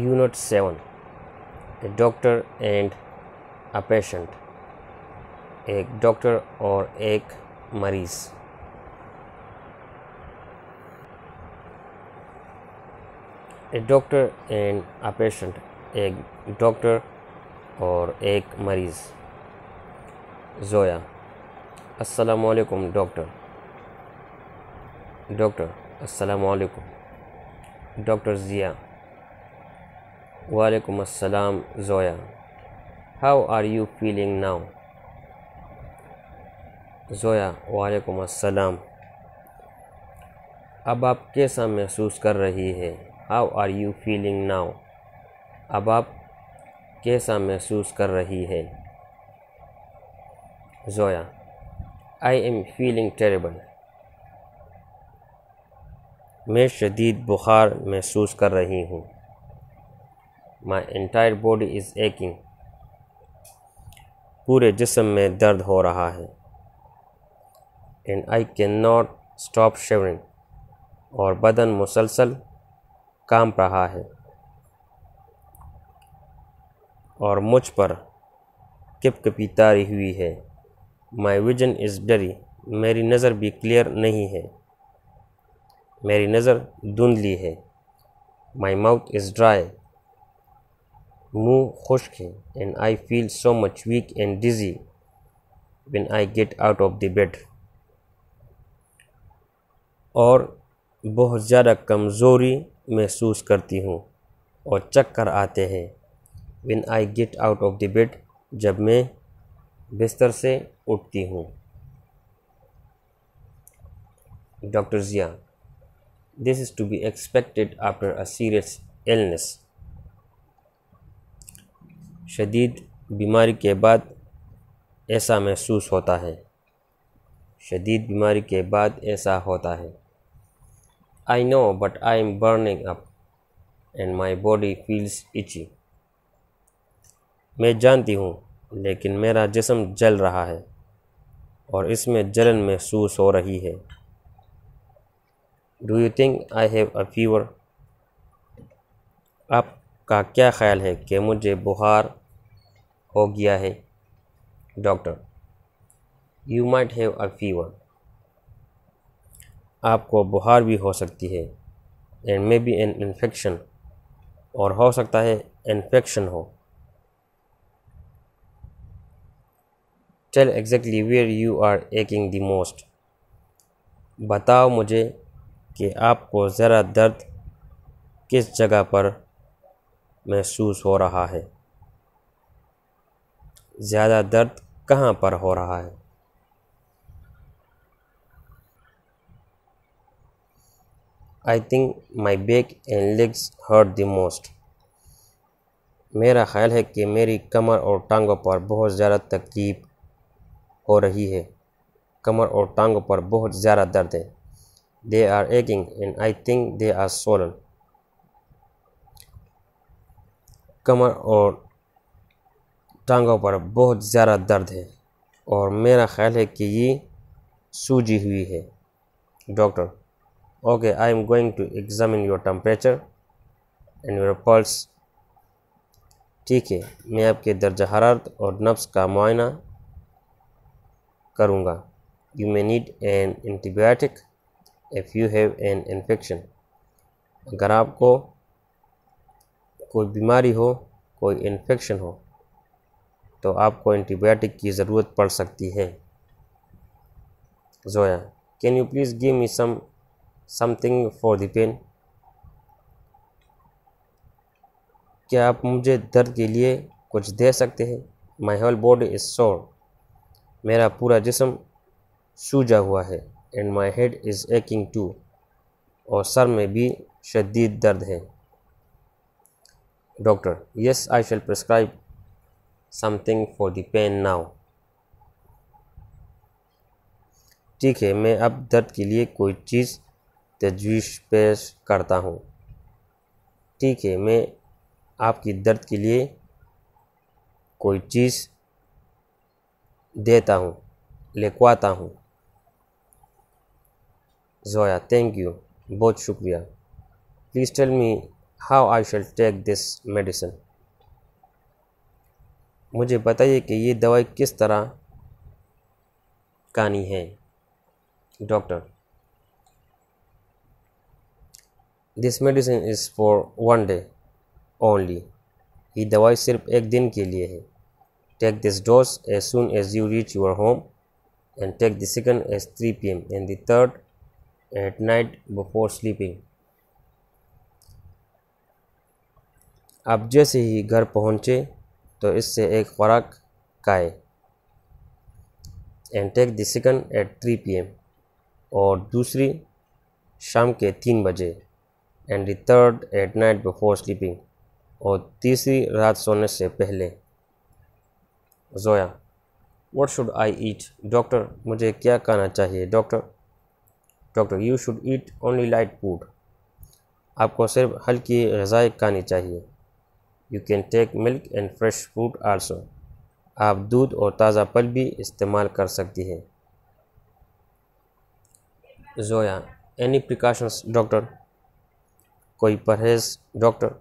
unit 7 a doctor and a patient a doctor or a maris a doctor and a patient a doctor or a maris zoya assalamu alaikum doctor doctor assalamu alaikum doctor zia वालेकुम अस्सलाम Zoya how are you feeling now Zoya वालेकुम अस्सलाम अब आप कैसा महसूस कर रही है how are you feeling now अब आप कैसा महसूस कर रही है Zoya I am feeling terrible मैं शदीद बुखार महसूस कर रही हूँ my entire body is aching पूरे जिसम में दर्द हो रहा है and I can not stop shivering और बदन मुसलसल कांप रहा है और मुझ पर किपकपी तारी हुई है माई विजन इज़ डरी मेरी नज़र भी क्लियर नहीं है मेरी नज़र धुंधली है माई माउथ इज़ ड्राई मुंह खुश्क है and I feel so much weak and dizzy when I get out of the bed और बहुत ज़्यादा कमज़ोरी महसूस करती हूँ और चक्कर आते हैं when I get out of the bed जब मैं बिस्तर से उठती हूँ doctor Zia this is to be expected after a serious illness शदीद बीमारी के बाद ऐसा महसूस होता है शदीद बीमारी के बाद ऐसा होता है I know but I am burning up and my body feels itchy मैं जानती हूँ लेकिन मेरा जिसम जल रहा है और इसमें जलन महसूस हो रही है do you think I have a fever आपका क्या ख्याल है कि मुझे बुखार हो गया है doctor you might have a fever आपको बुखार भी हो सकती है and may be an infection और हो सकता है इन्फेक्शन हो tell exactly where you are aching the most बताओ मुझे कि आपको ज़रा दर्द किस जगह पर महसूस हो रहा है ज़्यादा दर्द कहाँ पर हो रहा है I think my back and legs hurt the most मेरा ख्याल है कि मेरी कमर और टांगों पर बहुत ज़्यादा तकलीफ हो रही है कमर और टांगों पर बहुत ज़्यादा दर्द है they are aching and I think they are swollen कमर और टांगों पर बहुत ज़्यादा दर्द है और मेरा ख्याल है कि ये सूजी हुई है doctor okay I am going to examine your temperature and your pulse ठीक है मैं आपके दर्ज हरारत और नफ्स का मुआयना करूँगा you may need an antibiotic if you have an infection अगर आपको कोई बीमारी हो कोई इन्फेक्शन हो तो आपको एंटीबायोटिक की ज़रूरत पड़ सकती है Zoya can you please give me some something for the pain क्या आप मुझे दर्द के लिए कुछ दे सकते हैं माई होल बॉडी इज़ शोर मेरा पूरा जिसम सूजा हुआ है and my head is aching too और सर में भी शदीद दर्द है doctor yes I shall prescribe something for the pain now ठीक है मैं अब दर्द के लिए कोई चीज़ तजवीज़ पेश करता हूँ ठीक है मैं आपकी दर्द के लिए कोई चीज़ देता हूँ लिखवाता हूँ जोया थैंक यू बहुत शुक्रिया please tell me how I shall take this medicine मुझे बताइए कि ये दवाई किस तरह कानी है doctor this medicine is for one day only ये दवाई सिर्फ एक दिन के लिए है take this dose as soon as you reach your home and take the second at three P M and the third at night before sleeping आप जैसे ही घर पहुँचे तो इससे एक खुराक खाए and take the second at three P M और दूसरी शाम के तीन बजे and the third at night before sleeping और तीसरी रात सोने से पहले Zoya what should I eat doctor मुझे क्या खाना चाहिए doctor doctor you should eat only light food आपको सिर्फ हल्की गज़ाएँ खानी चाहिए you can take milk and fresh fruit also आप दूध और ताज़ा फल भी इस्तेमाल कर सकती है जोया एनी प्रिकॉशंस डॉक्टर कोई परहेज doctor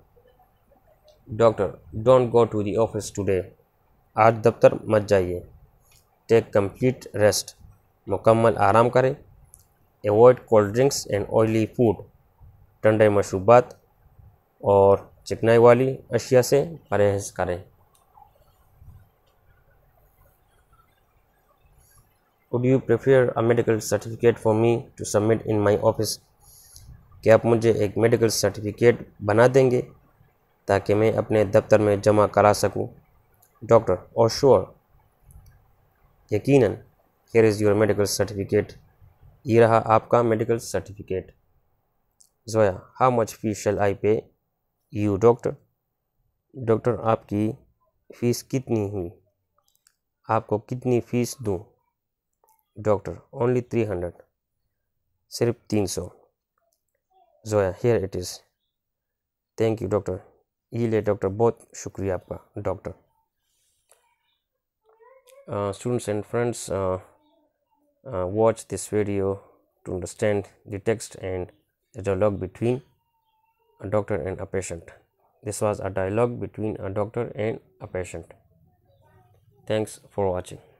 doctor don't go to the office today आज दफ्तर मत जाइए टेक कंप्लीट रेस्ट मुकम्मल आराम करें avoid cold drinks and oily food ठंडे मशरूबात और चिकनाई वाली अशिया से परहेज करें would you prefer a medical certificate for me to submit in my office क्या आप मुझे एक मेडिकल सर्टिफिकेट बना देंगे ताकि मैं अपने दफ्तर में जमा करा सकूं? डॉक्टर और श्योर यकीनन here is your medical certificate ये रहा आपका medical certificate Zoya how much fee shall I pay you doctor doctor आपकी फ़ीस कितनी हुई आपको कितनी फ़ीस दूँ डॉक्टर ओनली थ्री हंड्रेड सिर्फ तीन सौ Zoya here it is thank you doctor ये ले डॉक्टर बहुत शुक्रिया आपका doctor students and friends watch this video to understand the text and the dialogue between a doctor and a patient. This was a dialogue between a doctor and a patient. Thanks for watching.